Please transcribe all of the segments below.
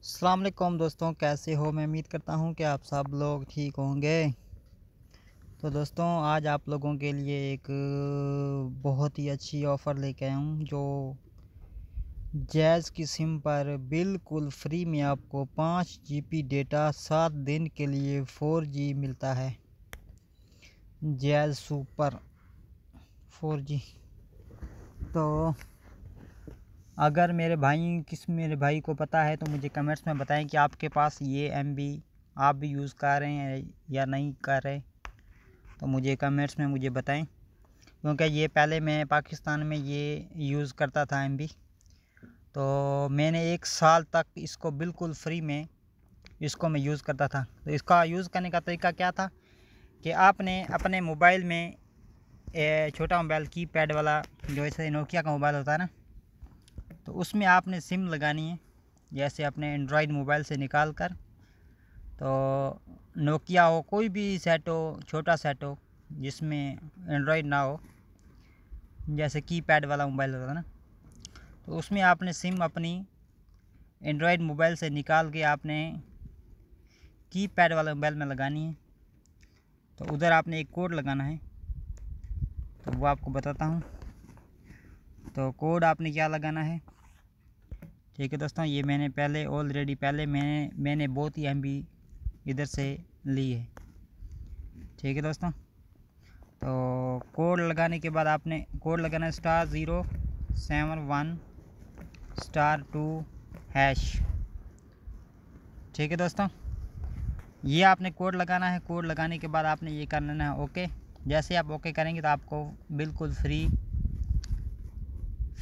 अल्लाम दोस्तों कैसे हो मैं उम्मीद करता हूँ कि आप सब लोग ठीक होंगे तो दोस्तों आज आप लोगों के लिए एक बहुत ही अच्छी ऑफ़र लेके आया हूँ जो जैज़ की सिम पर बिल्कुल फ्री में आपको पाँच जी डेटा सात दिन के लिए फ़ोर जी मिलता है जैज़ सुपर फोर जी तो अगर मेरे भाई किस मेरे भाई को पता है तो मुझे कमेंट्स में बताएं कि आपके पास ये एम आप भी यूज़ कर रहे हैं या नहीं कर रहे तो मुझे कमेंट्स में मुझे बताएं क्योंकि ये पहले मैं पाकिस्तान में ये यूज़ करता था एम तो मैंने एक साल तक इसको बिल्कुल फ्री में इसको मैं यूज़ करता था तो इसका यूज़ करने का तरीका क्या था कि आपने अपने मोबाइल में छोटा मोबाइल की पैड वाला जो ऐसे नोकिया का मोबाइल होता है ना तो उसमें आपने सिम लगानी है जैसे अपने एंड्रॉयड मोबाइल से निकाल कर तो नोकिया हो कोई भी सेट हो छोटा सेट हो जिसमें एंड्रॉयड ना हो जैसे कीपैड वाला मोबाइल होता है ना तो उसमें आपने सिम अपनी एंड्रॉयड मोबाइल से निकाल के आपने कीपैड वाले मोबाइल में लगानी है तो उधर आपने एक कोड लगाना है तो वो आपको बताता हूँ तो कोड आपने क्या लगाना है ठीक है दोस्तों ये मैंने पहले ऑलरेडी पहले मैंने मैंने बहुत ही एम इधर से ली है ठीक है दोस्तों तो कोड लगाने के बाद आपने कोड लगाना है star zero seven one star two hash ठीक है दोस्तों ये आपने कोड लगाना है कोड लगाने के बाद आपने ये कर लेना है ओके जैसे आप ओके करेंगे तो आपको बिल्कुल फ्री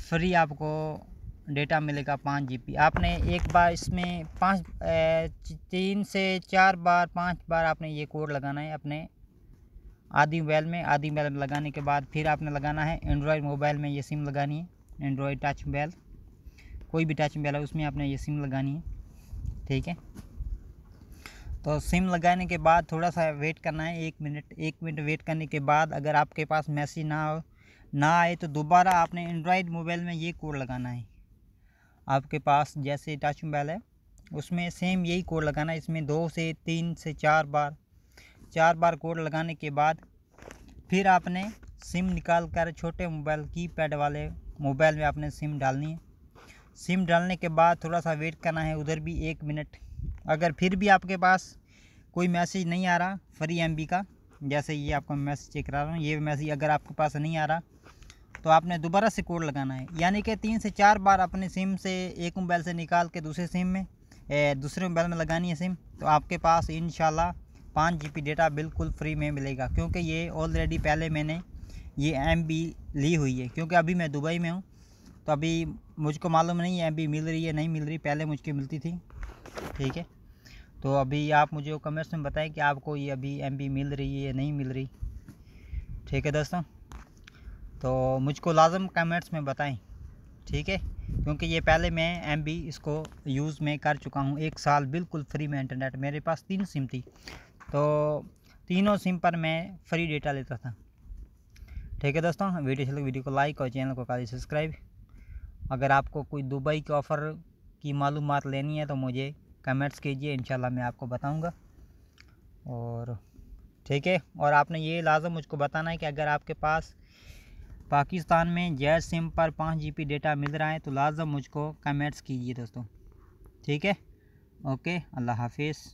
फ्री आपको डेटा मिलेगा पाँच जी आपने एक बार इसमें पाँच तीन से चार बार पाँच बार आपने ये कोड लगाना है अपने आदि मोबाइल में आदि मोबाइल में लगाने के बाद फिर आपने लगाना है एंड्रॉयड मोबाइल में ये सिम लगानी है एंड्रॉयड टच मोबाइल कोई भी टच मोबाइल है उसमें आपने ये सिम लगानी है ठीक है तो सिम लगाने के बाद थोड़ा सा वेट करना है एक मिनट एक मिनट वेट करने के बाद अगर आपके पास मैसेज ना हो ना आए तो दोबारा आपने एंड्रॉयड मोबाइल में ये कोड लगाना है आपके पास जैसे टच मोबाइल है उसमें सेम यही कोड लगाना है इसमें दो से तीन से चार बार चार बार कोड लगाने के बाद फिर आपने सिम निकाल कर छोटे मोबाइल की पैड वाले मोबाइल में आपने सिम डालनी है सिम डालने के बाद थोड़ा सा वेट करना है उधर भी एक मिनट अगर फिर भी आपके पास कोई मैसेज नहीं आ रहा फ्री एम का जैसे ये आपको मैसेज चेक करा रहा हूँ ये मैसेज अगर आपके पास नहीं आ रहा तो आपने दोबारा से कोड लगाना है यानी कि तीन से चार बार अपने सिम से एक मोबाइल से निकाल के दूसरे सिम में दूसरे मोबाइल में लगानी है सिम तो आपके पास इन शाला पाँच जी डेटा बिल्कुल फ्री में मिलेगा क्योंकि ये ऑलरेडी पहले मैंने ये एम ली हुई है क्योंकि अभी मैं दुबई में हूँ तो अभी मुझको मालूम नहीं एम मिल रही है नहीं मिल रही पहले मुझको मिलती थी ठीक है तो अभी आप मुझे कमेंट्स में बताएं कि आपको ये अभी एम मिल रही है या नहीं मिल रही ठीक है दोस्तों तो मुझको लाजम कमेंट्स में बताएं ठीक है क्योंकि ये पहले मैं एम बी इसको यूज़ में कर चुका हूँ एक साल बिल्कुल फ्री में इंटरनेट मेरे पास तीन सिम थी तो तीनों सिम पर मैं फ्री डेटा लेता था ठीक है दोस्तों वीडियो चलो वीडियो को लाइक और चैनल को कर सब्सक्राइब अगर आपको कोई दुबई के ऑफ़र की मालूम लेनी है तो मुझे कमेंट्स कीजिए इन मैं आपको बताऊँगा और ठीक है और आपने ये लाजम मुझको बताना है कि अगर आपके पास पाकिस्तान में जैज सिम पर पाँच जी डेटा मिल रहा है तो लाजम मुझको कमेंट्स कीजिए दोस्तों ठीक है ओके अल्लाह हाफिज़